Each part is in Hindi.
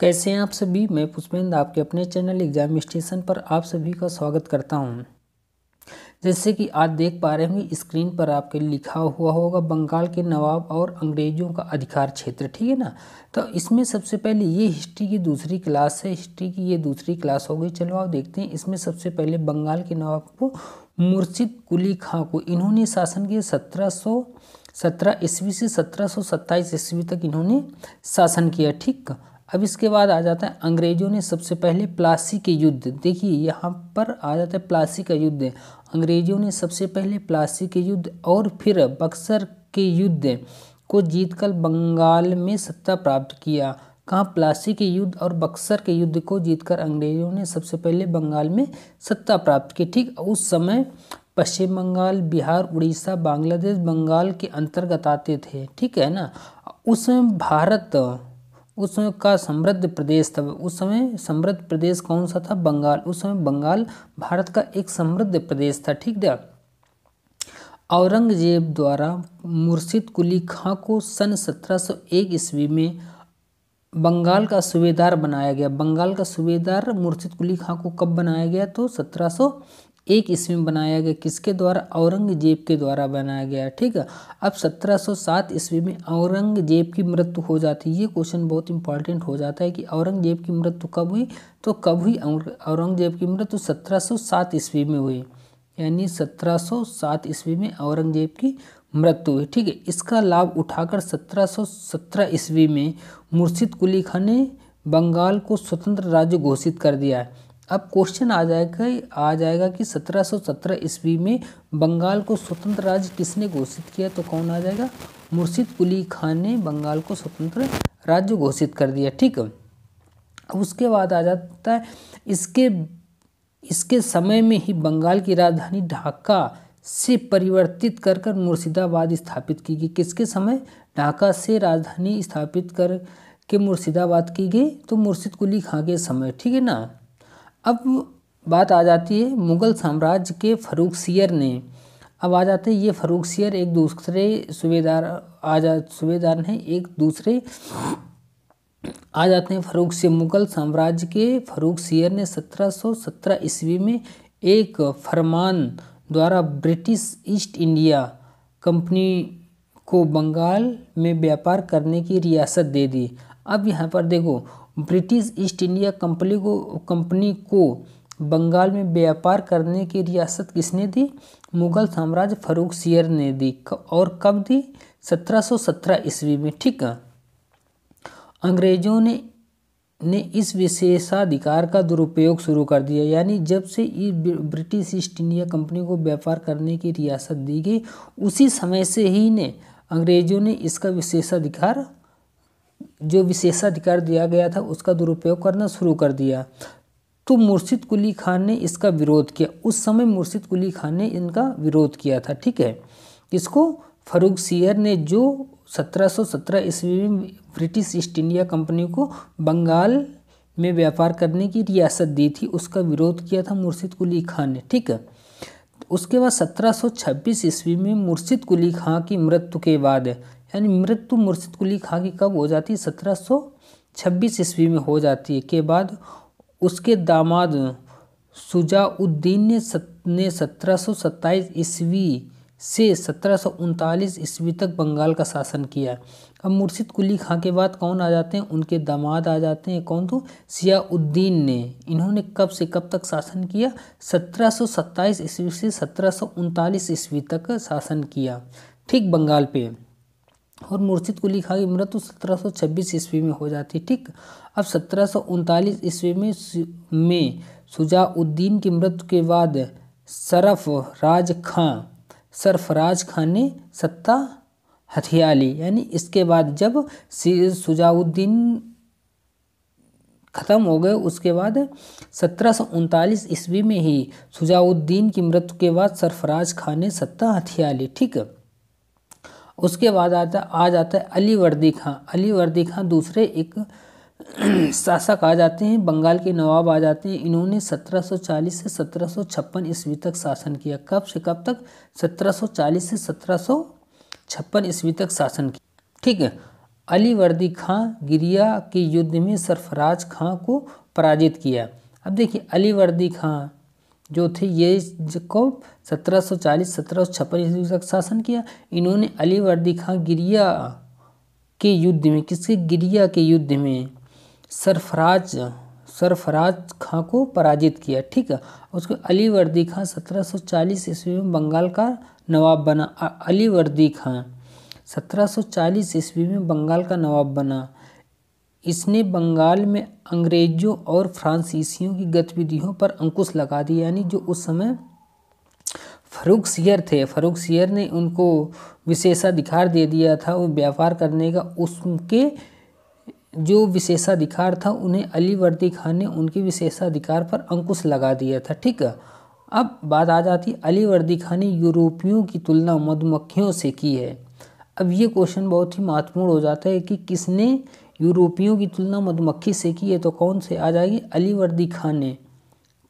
कैसे हैं आप सभी मैं पुष्पेंद्र आपके अपने चैनल एग्जाम स्टेशन पर आप सभी का स्वागत करता हूं जैसे कि आज देख पा रहे होंगे स्क्रीन पर आपके लिखा हुआ होगा बंगाल के नवाब और अंग्रेजों का अधिकार क्षेत्र ठीक है ना तो इसमें सबसे पहले ये हिस्ट्री की दूसरी क्लास है हिस्ट्री की ये दूसरी क्लास हो गई चलो आप देखते हैं इसमें सबसे पहले बंगाल के नवाब को मुर्शिद कुली खां को इन्होंने शासन किया सत्रह सौ सत्रह ईस्वी से सत्रह सौ सत्ताईस ईस्वी तक इन्होंने शासन किया ठीक अब इसके बाद आ जाता है अंग्रेजों ने सबसे पहले प्लासी के युद्ध देखिए यहाँ पर आ जाता है प्लासी का युद्ध अंग्रेजों ने सबसे पहले प्लासी के युद्ध और फिर बक्सर के युद्ध को जीतकर बंगाल में सत्ता प्राप्त किया कहाँ प्लासी के युद्ध और बक्सर के युद्ध को जीतकर अंग्रेजों ने सबसे पहले बंगाल में सत्ता प्राप्त की ठीक उस समय पश्चिम बंगाल बिहार उड़ीसा बांग्लादेश बंगाल के अंतर्गत आते थे ठीक है ना उस समय भारत उस समय का समृद्ध प्रदेश था उस समय समृद्ध प्रदेश कौन सा था बंगाल उस समय बंगाल भारत का एक समृद्ध प्रदेश था ठीक है औरंगजेब द्वारा मुर्शिद कुली खां को सन 1701 ईस्वी में बंगाल का सूबेदार बनाया गया बंगाल का सूबेदार मुर्शिद कुली खां को कब बनाया गया तो सत्रह एक ईस्वी में बनाया गया किसके द्वारा औरंगजेब के द्वारा बनाया गया ठीक है अब 1707 ईस्वी में औरंगजेब की मृत्यु हो जाती है ये क्वेश्चन बहुत इंपॉर्टेंट हो जाता है कि औरंगजेब की मृत्यु कब हुई तो कब हुई औरंगजेब की मृत्यु 1707 ईस्वी में हुई यानी 1707 ईस्वी में औरंगजेब की मृत्यु हुई ठीक है इसका लाभ उठाकर सत्रह ईस्वी में मुर्शिद कुली खान ने बंगाल को स्वतंत्र राज्य घोषित कर दिया है अब क्वेश्चन आ जाएगा आ जाएगा कि 1717 ईस्वी में बंगाल को स्वतंत्र राज्य किसने घोषित किया तो कौन आ जाएगा मुर्शिद कुली खान ने बंगाल को स्वतंत्र राज्य घोषित कर दिया ठीक अब उसके बाद आ जाता है इसके इसके समय में ही बंगाल की राजधानी ढाका से परिवर्तित कर कर मुर्शिदाबाद स्थापित की गई किसके समय ढाका से राजधानी स्थापित कर के मुर्शिदाबाद की गई तो मुर्शिद कुली खां के समय ठीक है ना अब बात आ जाती है मुग़ल साम्राज्य के फ़रूखसियर ने अब आ जाते हैं ये फ़रूखसियर एक दूसरे सूबेदार आ जा सूबेदार हैं एक दूसरे आ जाते हैं फ़रूख से मुग़ल साम्राज्य के फ़रूख सियर ने 1717 ईस्वी में एक फरमान द्वारा ब्रिटिश ईस्ट इंडिया कंपनी को बंगाल में व्यापार करने की रियासत दे दी अब यहाँ पर देखो ब्रिटिश ईस्ट इंडिया कंपनी को कंपनी को बंगाल में व्यापार करने की रियासत किसने दी मुगल साम्राज्य फरूक सियर ने दी और कब दी 1717 ईस्वी में ठीक है अंग्रेजों ने ने इस विशेषाधिकार का दुरुपयोग शुरू कर दिया यानी जब से ब्रिटिश ईस्ट इंडिया कंपनी को व्यापार करने की रियासत दी गई उसी समय से ही ने अंग्रेजों ने इसका विशेषाधिकार जो विशेषाधिकार दिया गया था उसका दुरुपयोग करना शुरू कर दिया तो मुर्शिद कुली खान ने इसका विरोध किया उस समय मुर्शिद कुली खान ने इनका विरोध किया था ठीक है इसको फरूख सियर ने जो 1717 ईस्वी में ब्रिटिश ईस्ट इंडिया कंपनी को बंगाल में व्यापार करने की रियासत दी थी उसका विरोध किया था मुर्शिद कुली खान ने ठीक है उसके बाद 1726 ईस्वी में मुर्शिद कुली खां की मृत्यु के बाद यानी मृत्यु मुर्शिद कुली खां की कब हो जाती है सत्रह सौ छब्बीस ईस्वी में हो जाती है के बाद उसके दामाद सुजाउद्दीन ने ने सत्रह सौ सत्ताईस ईस्वी से सत्रह सौ उनतालीस ईस्वी तक बंगाल का शासन किया अब मुर्शिद कुली खां के बाद कौन आ जाते हैं उनके दामाद आ जाते हैं कौन तो सियाउद्दीन ने इन्होंने कब से कब तक शासन किया सत्रह सौ सत्ताईस ईस्वी से सत्रह सौ उनतालीस ईस्वी तक शासन किया ठीक बंगाल पे और मुर्शिद कुली खां की मृत्यु 1726 ईस्वी में हो जाती ठीक अब सत्रह ईस्वी में में सुजाउद्दीन की मृत्यु के बाद सरफराज खां सरफराज खां ने सत्ता हथिया ली यानी इसके बाद जब सुजाउद्दीन ख़त्म हो गए उसके बाद सत्रह सौ ईस्वी में ही सुजाउद्दीन की मृत्यु के बाद सरफराज खान ने सत्ता हथिया ली ठीक है उसके बाद आता आ जाता है अली वर्दी खां अली वर्दी खां दूसरे एक शासक आ जाते हैं बंगाल के नवाब आ जाते हैं इन्होंने 1740 से 1756 ईस्वी तक शासन किया कब से कब तक 1740 से 1756 ईस्वी तक शासन किया ठीक है अली वर्दी खां गिरिया के युद्ध में सरफराज खां को पराजित किया अब देखिए अली वर्दी खां जो थे ये जकोब 1740-1756 ईस्वी तक शासन किया इन्होंने अलीवर्दी खां गिरिया के युद्ध में किसके गिरिया के युद्ध में सरफराज सरफराज खां को पराजित किया ठीक है उसको अली सत्रह सौ चालीस ईस्वी में बंगाल का नवाब बना खां सत्रह सौ चालीस ईस्वी में बंगाल का नवाब बना इसने बंगाल में अंग्रेज़ों और फ्रांसीसियों की गतिविधियों पर अंकुश लगा दिया यानी जो उस समय फरूख सियर थे फरूख सियर ने उनको विशेषाधिकार दे दिया था वो व्यापार करने का उसके जो विशेषाधिकार था उन्हें अली वर्दी खान ने उनके विशेषाधिकार पर अंकुश लगा दिया था ठीक है अब बात आ जाती अली वर्दी खान ने यूरोपियों की तुलना मधुमक्खियों से की है अब ये क्वेश्चन बहुत ही महत्वपूर्ण हो जाता है कि किसने यूरोपियों की तुलना मधुमक्खी से की है तो कौन से आ जाएगी अलीवर्दी खान ने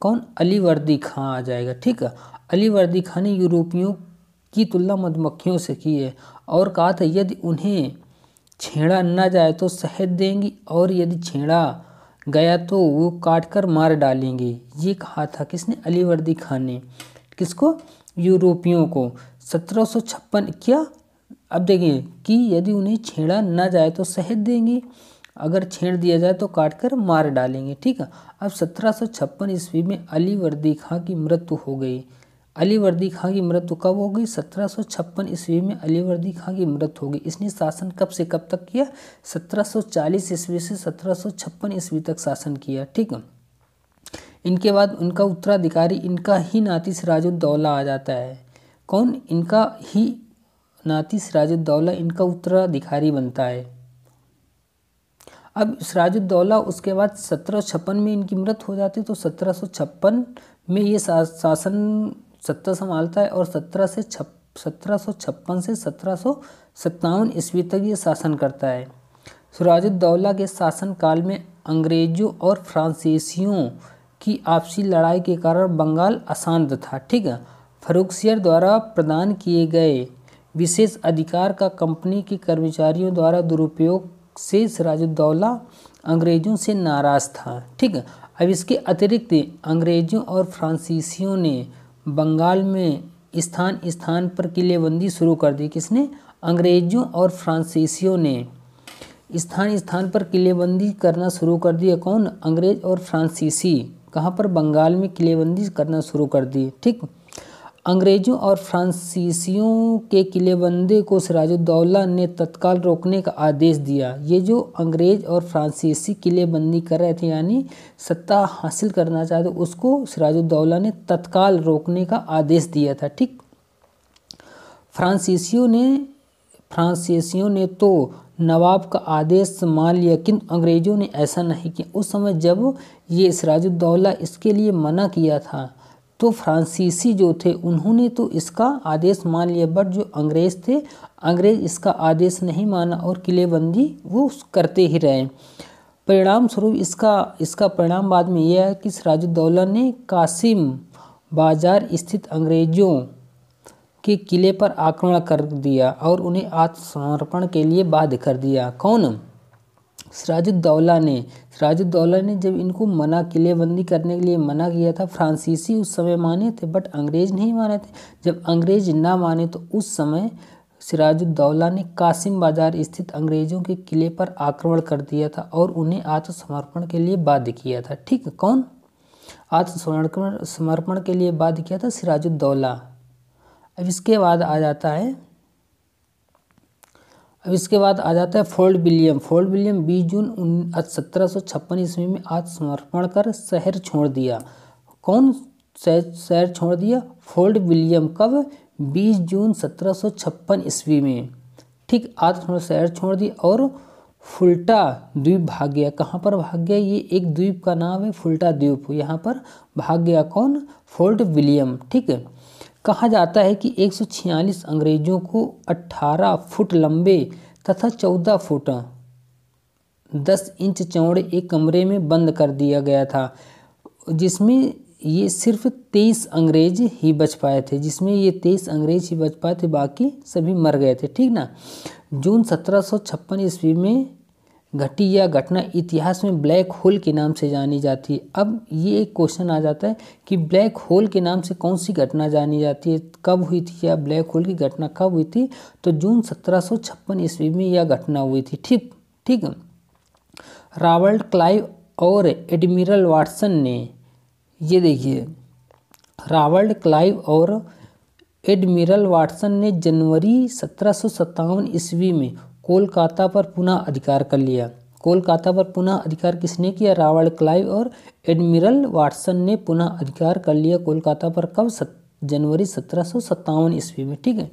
कौन अलीवर्दी खां आ जाएगा ठीक है अलीवर्दी खान ने यूरोपियों की तुलना मधुमक्खियों से की है और कहा था यदि उन्हें छेड़ा न जाए तो शहद देंगी और यदि छेड़ा गया तो वो काट कर मार डालेंगे ये कहा था किसने अलीवर्दी खान ने किसको यूरोपियों को सत्रह सौ छप्पन क्या अब देखिए कि यदि उन्हें छेड़ा ना जाए तो शहद देंगे अगर छेड़ दिया जाए तो काट कर मार डालेंगे ठीक है अब सत्रह सौ छप्पन ईस्वी में अली वर्दी खां की मृत्यु हो गई अली वर्दी खां की मृत्यु कब हो गई सत्रह सौ छप्पन ईस्वी में अली वर्दी खां की मृत्यु हो गई इसने शासन कब से कब तक किया सत्रह सौ चालीस ईस्वी से सत्रह सौ छप्पन ईस्वी तक शासन किया ठीक है इनके बाद उनका उत्तराधिकारी इनका ही नाती सिराजुद्दौला आ जाता है कौन इनका ही नाती सिराजुद्दौला इनका उत्तराधिकारी बनता है अब सिराजुद्दौला उसके बाद सत्रह छप्पन में इनकी मृत हो जाती है तो सत्रह सौ छप्पन में ये शासन सत्ता संभालता है और सत्रह से छप सत्रह सौ छप्पन से सत्रह सौ सत्तावन ईस्वी तक ये शासन करता है सिराजुद्दौला के शासनकाल में अंग्रेजों और फ्रांसीसियों की आपसी लड़ाई के कारण बंगाल अशांत था ठीक है फरुखसियर द्वारा प्रदान किए गए विशेष अधिकार का कंपनी के कर्मचारियों द्वारा दुरुपयोग से सिराजुद्दौला अंग्रेजों से नाराज़ था ठीक है अब इसके अतिरिक्त अंग्रेजों और फ्रांसीसियों ने बंगाल में स्थान स्थान पर किलेबंदी शुरू कर दी किसने अंग्रेजों और फ्रांसीसियों ने स्थान स्थान पर किलेबंदी करना शुरू कर दिया कौन अंग्रेज और फ्रांसीसी कहाँ पर बंगाल में किलेबंदी करना शुरू कर दी ठीक अंग्रेज़ों और फ्रांसीसियों के किलेबंदी को सिराजुद्दौला ने तत्काल रोकने का आदेश दिया ये जो अंग्रेज़ और फ्रांसीसी किलेबंदी कर रहे थे यानी सत्ता हासिल करना चाहते उसको सिराजुद्दौला ने तत्काल रोकने का आदेश दिया था ठीक फ्रांसीसियों ने फ्रांसीसियों ने तो नवाब का आदेश मान लिया किंतु अंग्रेज़ों ने ऐसा नहीं किया उस समय जब ये सिराजुद्दौला इसके लिए मना किया था तो फ्रांसीसी जो थे उन्होंने तो इसका आदेश मान लिया बट जो अंग्रेज़ थे अंग्रेज़ इसका आदेश नहीं माना और किलेबंदी वो करते ही रहे परिणाम स्वरूप इसका इसका परिणाम बाद में यह है कि सराजुद्दौला ने कासिम बाजार स्थित अंग्रेज़ों के किले पर आक्रमण कर दिया और उन्हें आत्मसमर्पण के लिए बाध्य कर दिया कौन सिराजुद्दौला ने सिराजुद्दौला ने जब इनको मना किलेबंदी करने के लिए मना किया था फ्रांसीसी उस समय माने थे बट अंग्रेज नहीं माने थे जब अंग्रेज ना माने तो उस समय सिराजुद्दौला ने कासिम बाजार स्थित अंग्रेज़ों के किले पर आक्रमण कर दिया था और उन्हें आत्मसमर्पण के लिए बाध्य किया था ठीक है कौन आत्मसमर्पण समर्पण के लिए बाध्य किया था सिराजुद्दौला अब इसके बाद आ जाता है अब इसके बाद आ जाता है फोल्ड विलियम फोल्ड विलियम बीस जून सत्रह सौ छप्पन ईस्वी में आत्मसमर्पण कर शहर छोड़ दिया कौन शहर छोड़ दिया फोल्ड विलियम कब 20 जून सत्रह सौ छप्पन ईस्वी में ठीक आत्म शहर छोड़ दिया और फुलटा द्वीप भाग गया कहाँ पर भाग गया ये एक द्वीप का नाम है फुलटा द्वीप यहाँ पर भाग गया कौन फोर्ट विलियम ठीक है कहा जाता है कि 146 अंग्रेजों को 18 फुट लंबे तथा 14 फुट 10 इंच चौड़े एक कमरे में बंद कर दिया गया था जिसमें ये सिर्फ 23 अंग्रेज ही बच पाए थे जिसमें ये 23 अंग्रेज ही बच पाए थे बाकी सभी मर गए थे ठीक ना जून सत्रह ईस्वी में घटी या घटना इतिहास में ब्लैक होल के नाम से जानी जाती है अब ये एक क्वेश्चन आ जाता है कि ब्लैक होल के नाम से कौन सी घटना जानी जाती है कब हुई थी या ब्लैक होल की घटना कब हुई थी तो जून सत्रह ईस्वी में यह घटना हुई थी ठीक ठीक है क्लाइव और एडमिरल वाटसन ने ये देखिए रॉबर्ट क्लाइव और एडमिरल वाटसन ने जनवरी सत्रह ईस्वी में कोलकाता पर पुनः अधिकार कर लिया कोलकाता पर पुनः अधिकार किसने किया रावण क्लाइव और एडमिरल वाटसन ने पुनः अधिकार कर लिया कोलकाता पर कब सत, जनवरी सत्रह सौ सत्तावन ईस्वी में ठीक है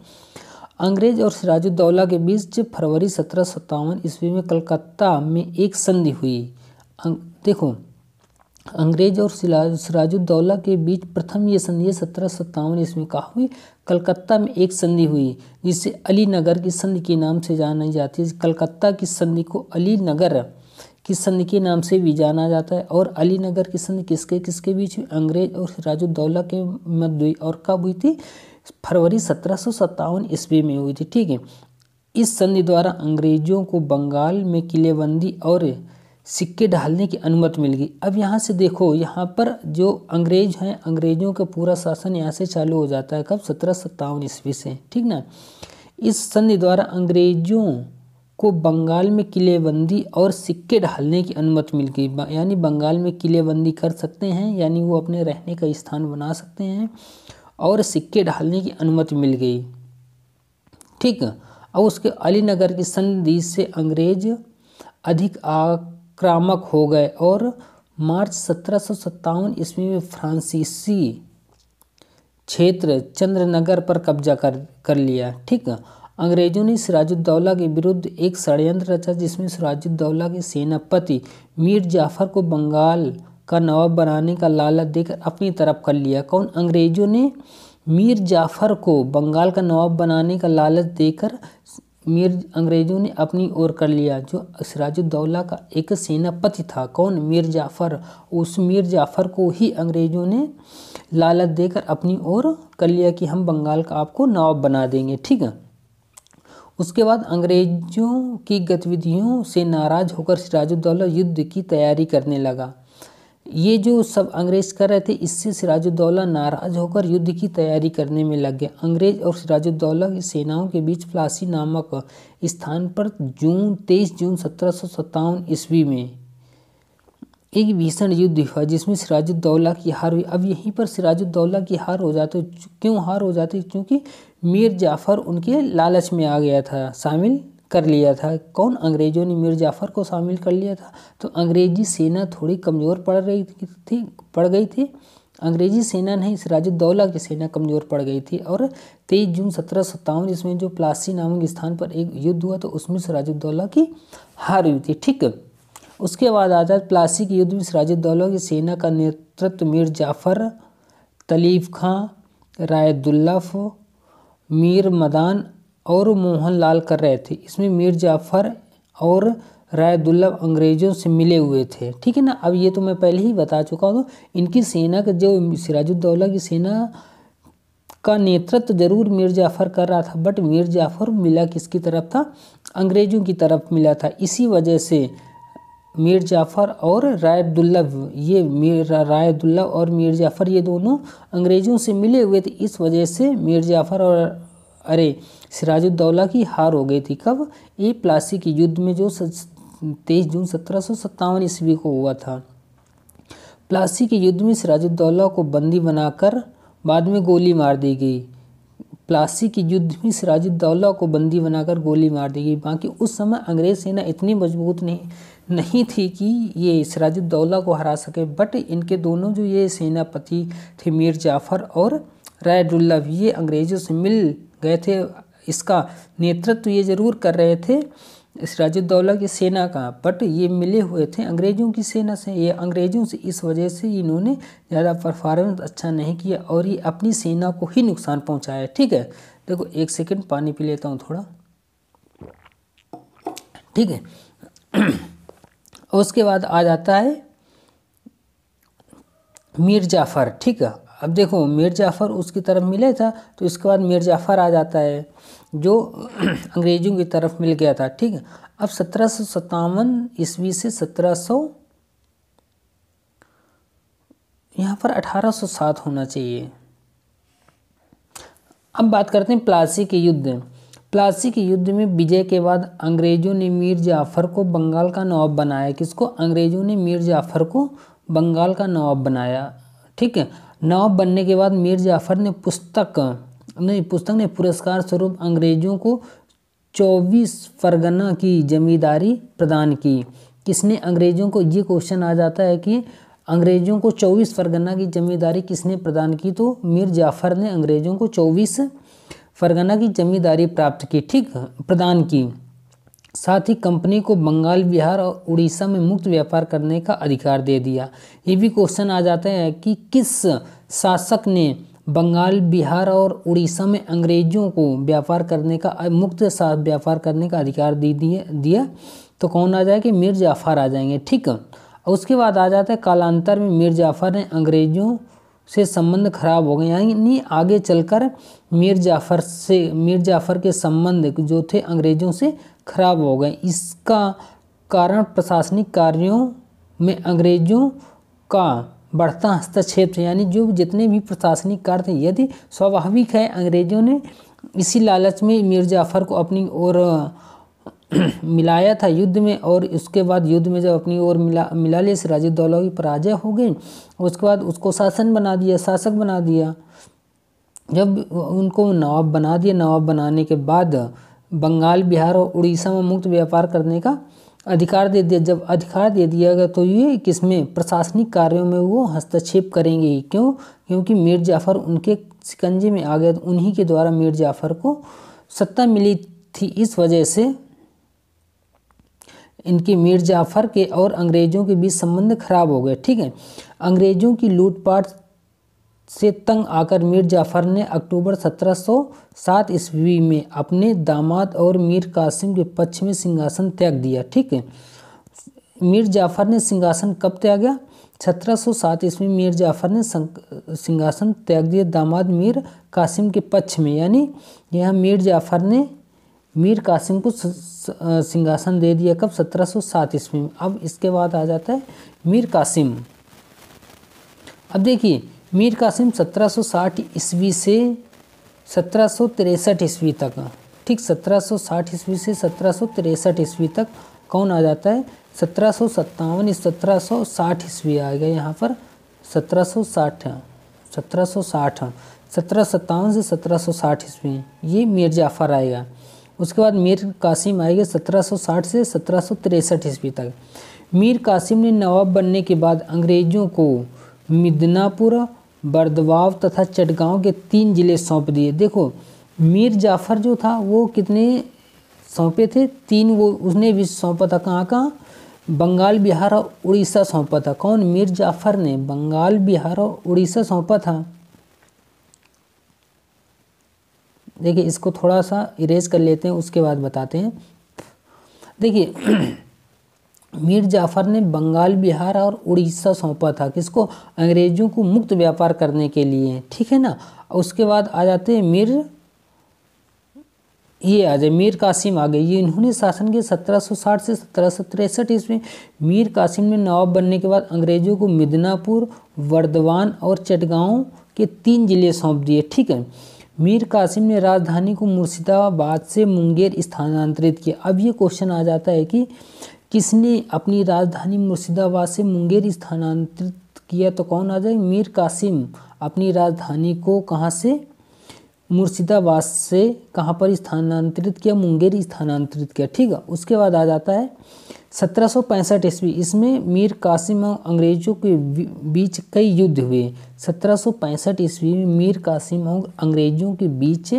अंग्रेज और सिराजुद्दौला के बीच फरवरी सत्रह सत्तावन ईस्वी में कलकत्ता में एक संधि हुई अं, देखो अंग्रेज और सिराजुद्दौला के बीच प्रथम ये संधि सत्रह सत्तावन ईस्वी का हुई कलकत्ता में एक संधि हुई जिसे अली नगर की संधि के नाम से जानी जाती है कलकत्ता की संधि को अली नगर की संधि के नाम से भी जाना जाता है और अली नगर की संधि किसके किसके बीच हुई अंग्रेज और सिराजुद्दौला के मध्य हुई और कब हुई थी फरवरी सत्रह सौ सत्तावन ईस्वी में हुई थी ठीक है इस संधि द्वारा अंग्रेजों को बंगाल में किलेबंदी और सिक्के ढालने की अनुमति मिल गई अब यहाँ से देखो यहाँ पर जो अंग्रेज हैं अंग्रेजों का पूरा शासन यहाँ से चालू हो जाता है कब सत्रह सत्तावन ईस्वी से ठीक ना इस संधि द्वारा अंग्रेजों को बंगाल में किलेबंदी और सिक्के ढालने की अनुमति मिल गई यानी बंगाल में किलेबंदी कर सकते हैं यानी वो अपने रहने का स्थान बना सकते हैं और सिक्के ढालने की अनुमति मिल गई ठीक अब उसके अलीनगर की संधि से अंग्रेज अधिक आक आक्रामक हो गए और मार्च सत्रह ईस्वी में फ्रांसीसी क्षेत्र चंद्रनगर पर कब्जा कर कर लिया ठीक अंग्रेजों ने सिराजुद्दौला के विरुद्ध एक षडयंत्र रचा जिसमें सिराजुद्दौला के सेनापति मीर जाफर को बंगाल का नवाब बनाने का लालच देकर अपनी तरफ कर लिया कौन अंग्रेजों ने मीर जाफर को बंगाल का नवाब बनाने का लालच देकर मीर अंग्रेजों ने अपनी ओर कर लिया जो सिराजुद्दौला का एक सेनापति था कौन मीर जाफ़र उस मीर जाफ़र को ही अंग्रेज़ों ने लालच देकर अपनी ओर कर लिया कि हम बंगाल का आपको नवाब बना देंगे ठीक है उसके बाद अंग्रेज़ों की गतिविधियों से नाराज़ होकर सिराजुद्दौला युद्ध की तैयारी करने लगा ये जो सब अंग्रेज कर रहे थे इससे सिराजुद्दौला नाराज़ होकर युद्ध की तैयारी करने में लग गए अंग्रेज और सिराजुद्दौला की सेनाओं के बीच प्लासी नामक स्थान पर जून तेईस जून सत्रह ईस्वी में एक भीषण युद्ध हुआ जिसमें सिराजुद्दौला की हार हुई अब यहीं पर सिराजुद्दौला की हार हो जाती क्यों हार हो जाती क्योंकि मीर जाफ़र उनके लालच में आ गया था शामिल कर लिया था कौन अंग्रेज़ों ने मीर जाफ़र को शामिल कर लिया था तो अंग्रेज़ी सेना थोड़ी कमज़ोर पड़ रही थी पड़ गई थी अंग्रेज़ी सेना नहीं सिराजुद्दौला की सेना कमज़ोर पड़ गई थी और तेईस जून सत्रह सत्तावन इसमें जो प्लासी नामक स्थान पर एक युद्ध हुआ तो उसमें सिराजुद्दौला की हार हुई थी ठीक है उसके बाद है प्लासी के युद्ध में सिराजुद्दौला की सेना का नेतृत्व मीर जाफ़र तलीफ खां रायदुल्लाफ मीर मदान और मोहन लाल कर रहे थे इसमें मीर जाफ़र और राय दुल्लभ अंग्रेज़ों से मिले हुए थे ठीक है ना अब ये तो मैं पहले ही बता चुका हूँ इनकी सेना का जो सिराजुद्दौला की सेना का नेतृत्व तो ज़रूर मीर जाफ़र कर रहा था बट मीर जाफ़र मिला किसकी तरफ था अंग्रेज़ों की तरफ मिला था इसी वजह से मीर जाफ़र और राय दुर्लभ ये मीर राय दुर्लभ और मीर जाफ़र ये दोनों अंग्रेज़ों से मिले हुए थे इस वजह से मीर जाफ़र और अरे सिराजुद्दौला की हार हो गई थी कब ए प्लासी के युद्ध में जो तेईस जून सत्रह सौ सत्तावन ईस्वी को हुआ था प्लासी के युद्ध में सिराजुद्दौला को बंदी बनाकर बाद में गोली मार दी गई प्लासी के युद्ध में सिराजुद्दौला को बंदी बनाकर गोली मार दी गई बाकी उस समय अंग्रेज सेना इतनी मजबूत नहीं नहीं थी कि ये सिराजुद्दौला को हरा सके बट इनके दोनों जो ये सेनापति थे मीर जाफ़र और रायडुल्ला ये अंग्रेज़ों से मिल गए थे इसका नेतृत्व ये जरूर कर रहे थे इस राजदौला की सेना का बट ये मिले हुए थे अंग्रेज़ों की सेना से ये अंग्रेज़ों से इस वजह से इन्होंने ज़्यादा परफॉर्मेंस अच्छा नहीं किया और ये अपनी सेना को ही नुकसान पहुंचाया ठीक है देखो एक सेकंड पानी पी लेता हूँ थोड़ा ठीक है उसके बाद आ जाता है मीर जाफ़र ठीक है अब देखो मीर जाफ़र उसकी तरफ मिले था तो इसके बाद मीर जाफ़र आ जाता है जो अंग्रेज़ों की तरफ मिल गया था ठीक है अब सत्रह सौ सत्तावन ईस्वी से सत्रह सौ यहाँ पर अठारह सौ सात होना चाहिए अब बात करते हैं प्लासी के युद्ध प्लासी के युद्ध में विजय के बाद अंग्रेज़ों ने मीर जाफ़र को बंगाल का नवाब बनाया किसको अंग्रेज़ों ने मीर जाफ़र को बंगाल का नवाब बनाया ठीक है नवाब बनने के बाद मीर जाफर ने पुस्तक नहीं पुस्तक ने पुरस्कार स्वरूप अंग्रेज़ों को चौबीस फरगना की जमींदारी प्रदान की किसने अंग्रेज़ों को ये क्वेश्चन आ जाता है कि अंग्रेज़ों को चौबीस फरगना की जमींदारी किसने प्रदान की तो मीर जाफर ने अंग्रेज़ों को चौबीस फरगना की जमींदारी प्राप्त की ठीक प्रदान की साथ ही कंपनी को बंगाल बिहार और उड़ीसा में मुक्त व्यापार करने का अधिकार दे दिया ये भी क्वेश्चन आ जाता है कि किस शासक ने बंगाल बिहार और उड़ीसा में अंग्रेजों को व्यापार करने का मुक्त व्यापार करने का अधिकार दे दिया तो कौन आ जाए कि मीर जाफ़र आ जाएंगे ठीक उसके बाद आ जाता है कालांतर में मीर जाफ़र ने अंग्रेजों से संबंध खराब हो गए यानी आगे चलकर मीर जाफ़र से मीर जाफ़र के संबंध जो थे अंग्रेज़ों से खराब हो गए इसका कारण प्रशासनिक कार्यों में अंग्रेजों का बढ़ता हस्तक्षेप था यानी जो जितने भी प्रशासनिक कार्य थे यदि स्वाभाविक है अंग्रेजों ने इसी लालच में मीर जाफ़र को अपनी ओर मिलाया था युद्ध में और उसके बाद युद्ध में जब अपनी ओर मिला मिला लिया सिराजुद्दौला की पराजय हो गई उसके बाद उसको शासन बना दिया शासक बना दिया जब उनको नवाब बना दिया नवाब बनाने के बाद बंगाल बिहार और उड़ीसा में मुक्त व्यापार करने का अधिकार दे दिया जब अधिकार दे दिया गया तो ये किसमें प्रशासनिक कार्यों में वो हस्तक्षेप करेंगे क्यों क्योंकि मीर जाफ़र उनके सिकंजे में आ गए तो उन्हीं के द्वारा मीर जाफ़र को सत्ता मिली थी इस वजह से इनके मीर जाफ़र के और अंग्रेज़ों के बीच संबंध खराब हो गए ठीक है अंग्रेज़ों की लूटपाट से तंग आकर मीर जाफर ने अक्टूबर 1707 ईस्वी में अपने दामाद और मीर कासिम के पक्ष में सिंहासन त्याग दिया ठीक है मीर जाफर ने सिंहासन कब त्यागा 1707 ईस्वी में मीर जाफर ने सिंहासन त्याग दिया दामाद मीर कासिम के पक्ष में यानी यह मीर जाफर ने मीर कासिम को सिंहासन दे दिया कब 1707 ईस्वी में अब इसके बाद आ जाता है मीर कासिम अब देखिए मीर कासिम 1760 ईस्वी से सत्रह ईस्वी तक ठीक 1760 ईस्वी से सत्रह ईस्वी तक कौन आ जाता है सत्रह सौ सत्तावन सत्रह ईस्वी आएगा यहाँ पर सत्रह सौ साठ सत्रह सौ साठ सत्रह सत्तावन से सत्रह सौ साठ ईस्वी ये मीर जाफ़र आएगा उसके बाद मीर कासिम आएगा सत्रह सौ साठ से सत्रह सौ तिरसठ ईस्वी तक मीर कासिम ने नवाब बनने के बाद अंग्रेज़ों को मिदनापुर बर्दवाव तथा चटगांव के तीन जिले सौंप दिए देखो मीर जाफर जो था वो कितने सौंपे थे तीन वो उसने भी सौंपा था कहाँ कहाँ बंगाल बिहार और उड़ीसा सौंपा था कौन मीर जाफर ने बंगाल बिहार और उड़ीसा सौंपा था देखिए इसको थोड़ा सा इरेज कर लेते हैं उसके बाद बताते हैं देखिए मीर जाफ़र ने बंगाल बिहार और उड़ीसा सौंपा था किसको अंग्रेज़ों को मुक्त व्यापार करने के लिए ठीक है ना उसके बाद आ जाते हैं मीर ये आ जाए मीर कासिम आ गए ये इन्होंने शासन के 1760 से सत्रह सौ तिरसठ ईस्वी मीर कासिम ने नवाब बनने के बाद अंग्रेज़ों को मिदनापुर वर्धवान और चटगांव के तीन जिले सौंप दिए ठीक है मीर कासिम ने राजधानी को मुर्शिदाबाद से मुंगेर स्थानांतरित किया अब ये क्वेश्चन आ जाता है कि किसने अपनी राजधानी मुर्शिदाबाद से मुंगेर स्थानांतरित किया तो कौन आ जाए मीर कासिम अपनी राजधानी को कहाँ से मुर्शिदाबाद से कहाँ पर स्थानांतरित किया मुंगेर स्थानांतरित किया ठीक है उसके बाद आ जाता है सत्रह सौ पैंसठ ईस्वी इसमें मीर कासिम और अंग्रेज़ों के बीच कई युद्ध हुए सत्रह सौ पैंसठ ईस्वी में मीर कासिम और अंग्रेज़ों के बीच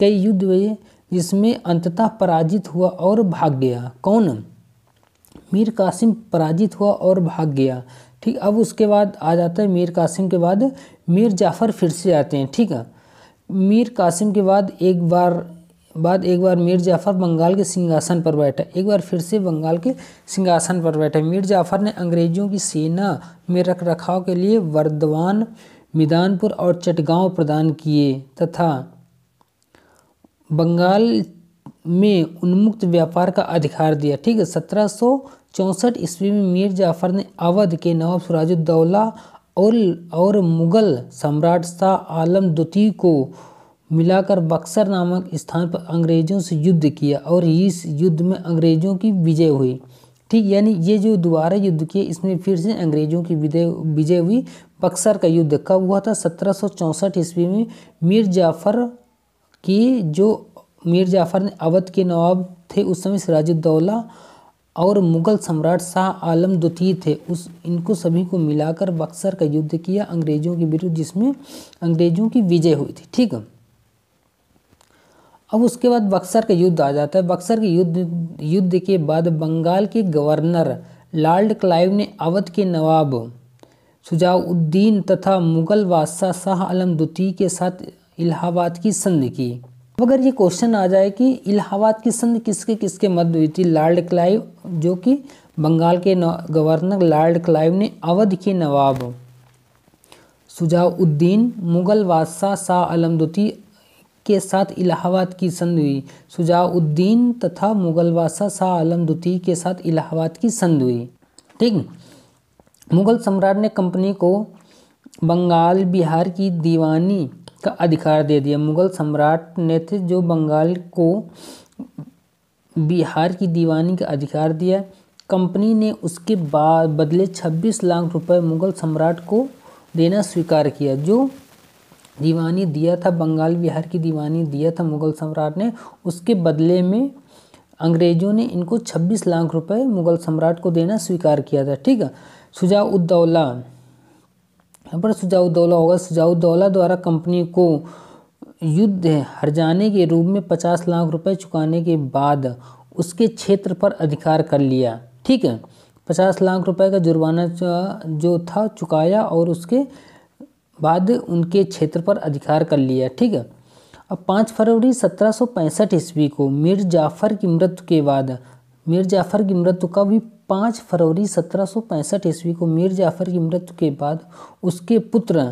कई युद्ध हुए जिसमें अंततः पराजित हुआ और भाग गया कौन मीर कासिम पराजित हुआ और भाग गया ठीक अब उसके बाद आ जाता है मीर कासिम के बाद मीर जाफ़र फिर से आते हैं ठीक है मीर कासिम के बाद एक बार बाद एक बार मीर जाफ़र बंगाल के सिंहासन पर बैठा एक बार फिर से बंगाल के सिंहासन पर बैठा मीर जाफ़र ने अंग्रेज़ों की सेना में रख रखाव के लिए वर्धवान मिदानपुर और चटगांव प्रदान किए तथा बंगाल में उन्मुक्त व्यापार का अधिकार दिया ठीक है सत्रह सौ चौंसठ ईस्वी में मीर जाफर ने अवध के नवाब सराजुद्दौला और और मुग़ल सम्राट शाह आलम द्वितीय को मिलाकर बक्सर नामक स्थान पर अंग्रेज़ों से युद्ध किया और इस युद्ध में अंग्रेज़ों की विजय हुई ठीक यानी ये जो दोबारा युद्ध किए इसमें फिर से अंग्रेज़ों की विजय विजय हुई बक्सर का युद्ध कब हुआ था सत्रह ईस्वी में मीर जाफ़र की जो मीर जाफ़र ने अवध के नवाब थे उस समय सिराजुद्दौला और मुग़ल सम्राट शाह आलम द्वितीय थे उस इनको सभी को मिलाकर बक्सर का युद्ध किया अंग्रेज़ों के विरुद्ध जिसमें अंग्रेज़ों की विजय हुई थी ठीक अब उसके बाद बक्सर का युद्ध आ जाता है बक्सर के युद्ध युद्ध के बाद बंगाल के गवर्नर लाल्ड क्लाइव ने अवध के नवाब शुजाउद्दीन तथा मुग़ल बादशाह शाह आलम द्वितीय के साथ इलाहाबाद की संधि की अब अगर ये क्वेश्चन आ जाए कि इलाहाबाद की संधि किसके किसके मध्य हुई थी लॉर्ड क्लाइव जो कि बंगाल के गवर्नर लॉर्ड क्लाइव ने अवध के नवाब सुजाउद्दीन मुगल बादशाह शाह आलम द्वितीय के साथ इलाहाबाद की संधि हुई सुजाउद्दीन तथा मुगल बादशाह शाह आलम द्वितीय के साथ इलाहाबाद की संधि हुई ठीक मुगल सम्राट ने कंपनी को बंगाल बिहार की दीवानी का अधिकार दे दिया मुगल सम्राट ने थे जो बंगाल को बिहार की दीवानी का अधिकार दिया कंपनी ने उसके बाद बदले 26 लाख रुपए मुगल सम्राट को देना स्वीकार किया जो दीवानी दिया था बंगाल बिहार की दीवानी दिया था मुगल सम्राट ने उसके बदले में अंग्रेज़ों ने इनको 26 लाख रुपए मुगल सम्राट को देना स्वीकार किया था ठीक है शुजा यहाँ पर सुजाउद्दौला होगा सुजाउद्दौला द्वारा कंपनी को युद्ध हर जाने के रूप में पचास लाख रुपए चुकाने के बाद उसके क्षेत्र पर अधिकार कर लिया ठीक है पचास लाख रुपए का जुर्माना जो था चुकाया और उसके बाद उनके क्षेत्र पर अधिकार कर लिया ठीक है अब पाँच फरवरी सत्रह सौ पैंसठ ईस्वी को मीर जाफ़र की मृत्यु के बाद मीर जाफ़र की मृत्यु का भी पाँच फरवरी सत्रह सौ पैंसठ ईस्वी को मीर जाफ़र की मृत्यु के बाद उसके पुत्र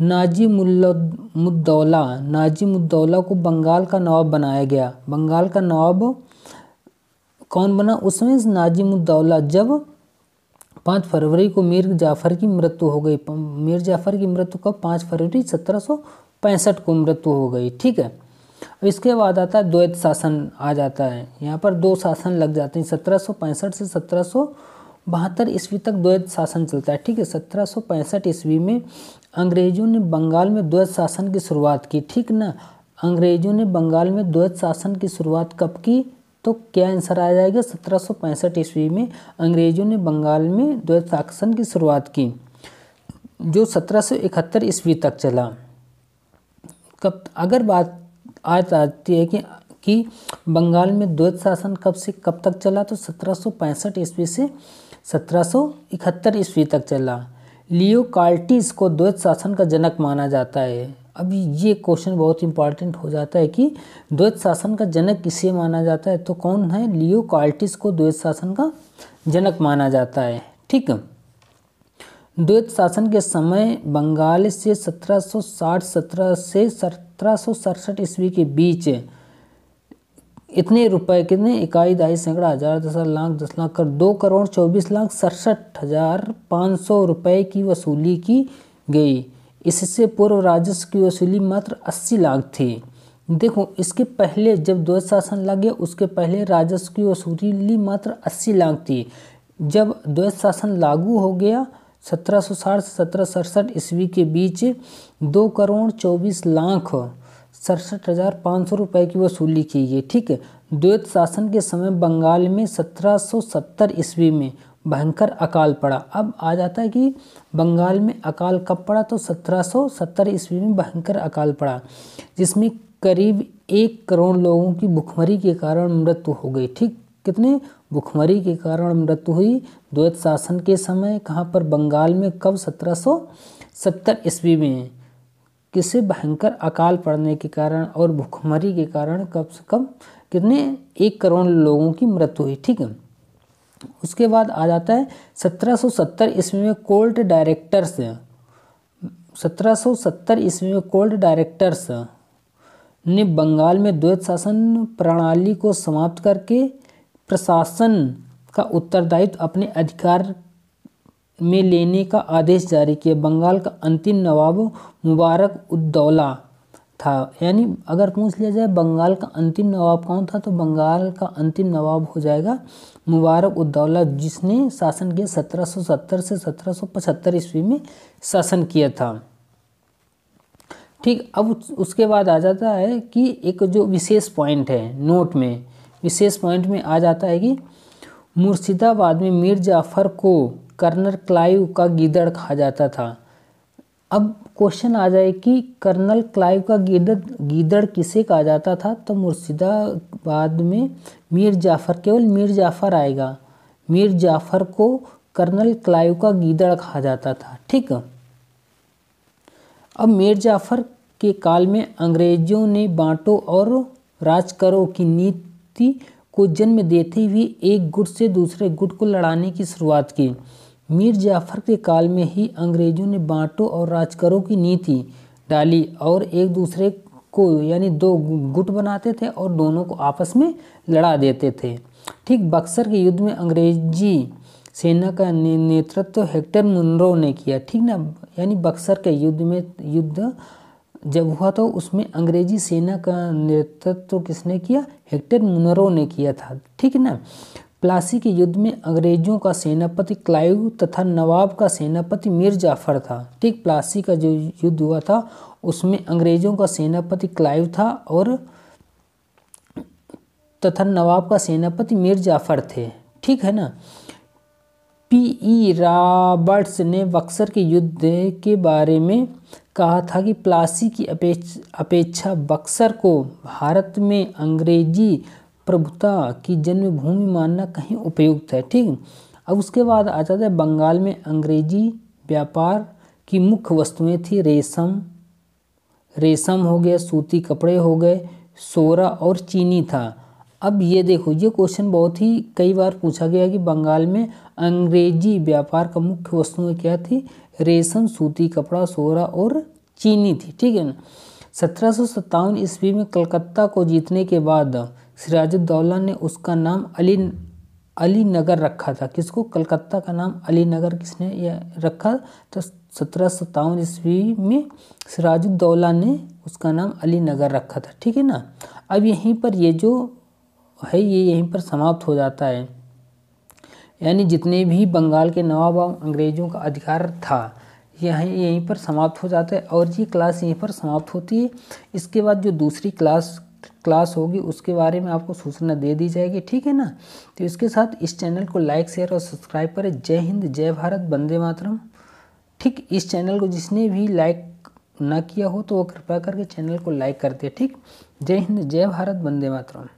नाजिमुद्दौला नाजिमुद्दौला को बंगाल का नवाब बनाया गया बंगाल का नवाब कौन बना उसमें नाजिमुद्दौला जब पाँच फरवरी को मीर जाफ़र की मृत्यु हो गई मीर जाफ़र की मृत्यु कब पाँच फरवरी सत्रह सौ पैंसठ को मृत्यु हो गई ठीक है अब इसके बाद आता है द्वैत शासन आ जाता है यहाँ पर दो शासन लग जाते हैं सत्रह से सत्रह बहत्तर ईस्वी तक द्वैत शासन चलता है ठीक है सत्रह सौ पैंसठ ईस्वी में अंग्रेजों ने बंगाल में द्वैत शासन की शुरुआत की ठीक ना अंग्रेजों ने बंगाल में द्वैत शासन की शुरुआत कब की तो क्या आंसर आ जाएगा सत्रह सौ पैंसठ ईस्वी में अंग्रेजों ने बंगाल में द्वैत शासन की शुरुआत की जो सत्रह सौ इकहत्तर ईस्वी तक चला कब अगर बात आज आती है कि कि बंगाल में द्वैत शासन कब से कब तक चला तो सत्रह ईस्वी से सत्रह ईस्वी तक चला लियो कार्टिस को द्वैत शासन का जनक माना जाता है अब ये क्वेश्चन बहुत इंपॉर्टेंट हो जाता है कि द्वैत शासन का जनक किसे माना जाता है तो कौन है लियो कार्टिस को द्वैत शासन का जनक माना जाता है ठीक है द्वैत शासन के समय बंगाल से 1760 17 से सत्रह ईस्वी के बीच इतने रुपए कितने इकाई दाई सैकड़ा हज़ार दस लाख दस लाख कर दो करोड़ चौबीस लाख सड़सठ हज़ार पाँच सौ रुपये की वसूली की गई इससे पूर्व राजस्व की वसूली मात्र अस्सी लाख थी देखो इसके पहले जब द्वैत शासन लगे उसके पहले राजस्व की वसूली मात्र अस्सी लाख थी जब द्वैत शासन लागू हो गया सत्रह सौ साठ से सत्रह सड़सठ ईस्वी के बीच दो करोड़ चौबीस लाख सड़सठ हज़ार पाँच सौ रुपये की वसूली की गई ठीक है द्वैत शासन के समय बंगाल में सत्रह सौ सत्तर ईस्वी में भयंकर अकाल पड़ा अब आ जाता है कि बंगाल में अकाल कब पड़ा तो सत्रह सौ सत्तर ईस्वी में भयंकर अकाल पड़ा जिसमें करीब एक करोड़ लोगों की भुखमरी के कारण मृत्यु हो गई ठीक कितने भुखमरी के कारण मृत्यु हुई द्वैत शासन के समय कहाँ पर बंगाल में कब सत्रह सत्तर ईस्वी में किसे भयंकर अकाल पड़ने के कारण और भुखमरी के कारण कब से कम कितने एक करोड़ लोगों की मृत्यु हुई ठीक है उसके बाद आ जाता है 1770 ईस्वी में कोल्ट डायरेक्टर्स 1770 ईस्वी में कोल्ट डायरेक्टर्स ने बंगाल में द्वैत शासन प्रणाली को समाप्त करके प्रशासन का उत्तरदायित्व अपने अधिकार में लेने का आदेश जारी किया बंगाल का अंतिम नवाब मुबारक उद्दौला था यानी अगर पूछ लिया जाए बंगाल का अंतिम नवाब कौन था तो बंगाल का अंतिम नवाब हो जाएगा मुबारक उद्दौला जिसने शासन किया 1770 से 1775 ईस्वी में शासन किया था ठीक अब उसके बाद आ जाता है कि एक जो विशेष पॉइंट है नोट में विशेष पॉइंट में आ जाता है कि मुर्शिदाबाद में मीर जाफर को कर्नल क्लाइव का गिदड़ कहा जाता था अब क्वेश्चन आ जाए कि कर्नल क्लाइव का गिदड़ गिदड़ किसे कहा जाता था तो मुर्शिदाबाद में मीर जाफ़र केवल मीर जाफ़र आएगा मीर जाफ़र को कर्नल क्लाइव का गीदड़ कहा जाता था ठीक अब मीर जाफ़र के काल में अंग्रेज़ों ने बांटो और राज करो की नीति शक्ति को जन्म देते हुए एक गुट से दूसरे गुट को लड़ाने की शुरुआत की मीर जाफर के काल में ही अंग्रेजों ने बांटों और राजकरों की नीति डाली और एक दूसरे को यानी दो गुट बनाते थे और दोनों को आपस में लड़ा देते थे ठीक बक्सर के युद्ध में अंग्रेजी सेना का नेतृत्व तो हेक्टर मुनरो ने किया ठीक ना यानी बक्सर के युद्ध में युद्ध जब हुआ तो उसमें अंग्रेजी सेना का नेतृत्व तो किसने किया हेक्टर मुनरो ने किया था ठीक है ना प्लासी के युद्ध में अंग्रेजों का सेनापति क्लाइव तथा नवाब का सेनापति मीर जाफर था ठीक प्लासी का जो युद्ध हुआ था उसमें अंग्रेजों का सेनापति क्लाइव था और तथा नवाब का सेनापति मीर जाफर थे ठीक है ना पी ई रॉबर्ट्स ने बक्सर के युद्ध के बारे में कहा था कि प्लासी की अपेक्षा बक्सर को भारत में अंग्रेजी प्रभुता की जन्मभूमि मानना कहीं उपयुक्त है ठीक अब उसके बाद आ जाता है बंगाल में अंग्रेजी व्यापार की मुख्य वस्तुएं थी रेशम रेशम हो गया सूती कपड़े हो गए सोरा और चीनी था अब ये देखो ये क्वेश्चन बहुत ही कई बार पूछा गया कि बंगाल में अंग्रेजी व्यापार का मुख्य वस्तुएं क्या थी रेशम सूती कपड़ा सोरा और चीनी थी ठीक है ना सत्रह सौ ईस्वी में कलकत्ता को जीतने के बाद सिराजुद्दौला ने उसका नाम अली अली नगर रखा था किसको कलकत्ता का नाम अली नगर किसने यह रखा तो सत्रह सत्तावन ईस्वी में सिराजुद्दौला ने उसका नाम अली नगर रखा था ठीक है ना अब यहीं पर ये जो है ये यहीं पर समाप्त हो जाता है यानी जितने भी बंगाल के नवाब और अंग्रेज़ों का अधिकार था यहीं यहीं पर समाप्त हो जाता है और ये क्लास यहीं पर समाप्त होती है इसके बाद जो दूसरी क्लास क्लास होगी उसके बारे में आपको सूचना दे दी जाएगी ठीक है ना तो इसके साथ इस चैनल को लाइक शेयर और सब्सक्राइब करें जय हिंद जय भारत वंदे मातरम ठीक इस चैनल को जिसने भी लाइक ना किया हो तो वो कृपया करके चैनल को लाइक कर दे ठीक जय हिंद जय भारत वंदे मातरम